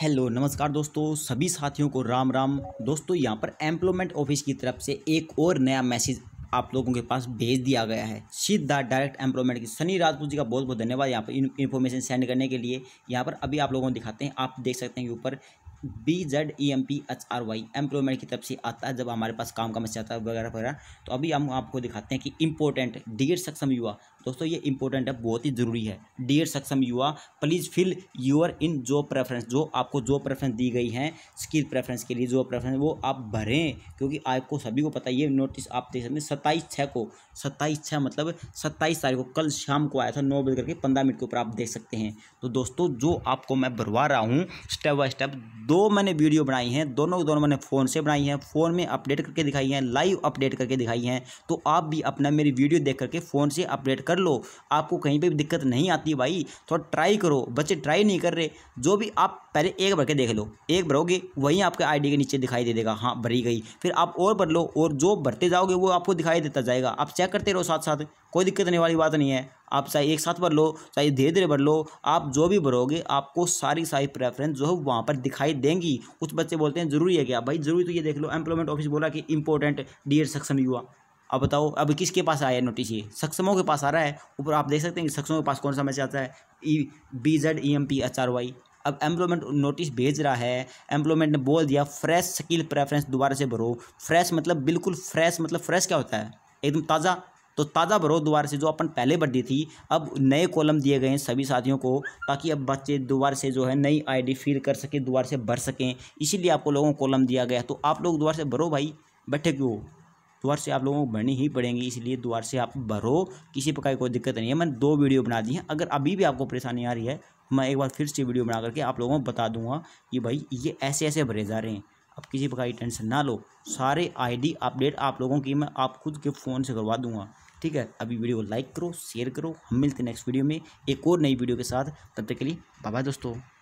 hello नमस्कार दोस्तों सभी साथियों को राम राम दोस्तों यहाँ पर एम्प्लॉयमेंट ऑफिस की तरफ से एक और नया मैसेज आप लोगों के पास भेज दिया गया है सीधा डायरेक्ट एम्प्लॉयमेंट की सनी राजपूत जी का बहुत बहुत धन्यवाद यहाँ पर इन्फॉर्मेशन सेंड करने के लिए यहाँ पर अभी आप लोगों को दिखाते हैं आप देख सकते हैं ऊपर B Z E M P H R Y employment की तरफ से आता है जब हमारे पास काम का मैसेज आता है वगैरह वगैरह तो अभी हम आपको दिखाते हैं कि इंपॉर्टेंट डिगेट सक्षम युवा दोस्तों ये इंपॉर्टेंट है बहुत ही ज़रूरी है dear Saksham Yuva please fill your in job preference जो आपको जॉब प्रेफरेंस दी गई है स्किल प्रेफरेंस के लिए जॉब प्रेफरेंस वो आप भरें क्योंकि आपको सभी को पता ये नोटिस आप देख सकते हैं सत्ताईस छः को सत्ताईस छः मतलब सत्ताईस तारीख को कल शाम को आया था नौ बजे करके पंद्रह मिनट के ऊपर आप देख सकते हैं तो दोस्तों जो आपको मैं भरवा रहा हूँ स्टेप बाय स्टेप दो मैंने वीडियो बनाई हैं दोनों दोनों मैंने फ़ोन से बनाई हैं फ़ोन में अपडेट करके दिखाई हैं लाइव अपडेट करके दिखाई हैं तो आप भी अपना मेरी वीडियो देख करके फ़ोन से अपडेट कर कर लो आपको कहीं पर भी दिक्कत नहीं आती भाई थोड़ा ट्राई करो बच्चे ट्राई नहीं कर रहे जो भी आप पहले एक भर के देख लो एक भरोगे वहीं आपके आईडी के नीचे दिखाई दे देगा हाँ भरी गई फिर आप और भर लो और जो भरते जाओगे वो आपको दिखाई देता जाएगा आप चेक करते रहो साथ साथ कोई दिक्कत नहीं वाली बात नहीं है आप चाहे एक साथ भर लो चाहे धीरे धीरे भर लो आप जो भी भरोगे आपको सारी सारी प्रेफरेंस जो है वहाँ पर दिखाई देंगी कुछ बच्चे बोलते हैं जरूरी है क्या भाई जरूरी तो ये देख लो एम्प्लॉयमेंट ऑफिस बोला कि इंपॉर्टेंट डियर सक्षम युवा अब बताओ अब किसके पास आया नोटिस ये सक्षमों के पास आ रहा है ऊपर आप देख सकते हैं कि सक्षमों के पास कौन सा मैसेज आता है E B Z E M P H R Y अब एम्प्लॉयमेंट नोटिस भेज रहा है एम्प्लॉयमेंट ने बोल दिया फ्रेश स्किल प्रेफरेंस दोबारा से भरो फ्रेश मतलब बिल्कुल फ्रेश मतलब फ्रेश क्या होता है एकदम ताज़ा तो ताज़ा भरो दोबारा से जो अपन पहले भर दी थी अब नए कॉलम दिए गए हैं सभी साथियों को ताकि अब बच्चे दोबारा से जो है नई आईडी फिल कर सकें दोबारा से भर सकें इसीलिए आपको लोगों को कॉलम दिया गया तो आप लोग दोबारा से भरो भाई बैठे क्यों द्वार से आप लोगों को भरनी ही पड़ेंगी इसलिए द्वार से आप भरो किसी प्रकार की कोई दिक्कत नहीं है मैंने दो वीडियो बना दी हैं अगर अभी भी आपको परेशानी आ रही है मैं एक बार फिर से वीडियो बना करके आप लोगों को बता दूंगा कि भाई ये ऐसे ऐसे भरे जा रहे हैं आप किसी प्रकार की टेंशन ना लो सारे आईडी अपडेट आप लोगों की मैं आप खुद के फ़ोन से करवा दूँगा ठीक है अभी वीडियो को लाइक करो शेयर करो हम मिलते हैं नेक्स्ट वीडियो में एक और नई वीडियो के साथ तब तक के लिए बाबा बाय दोस्तों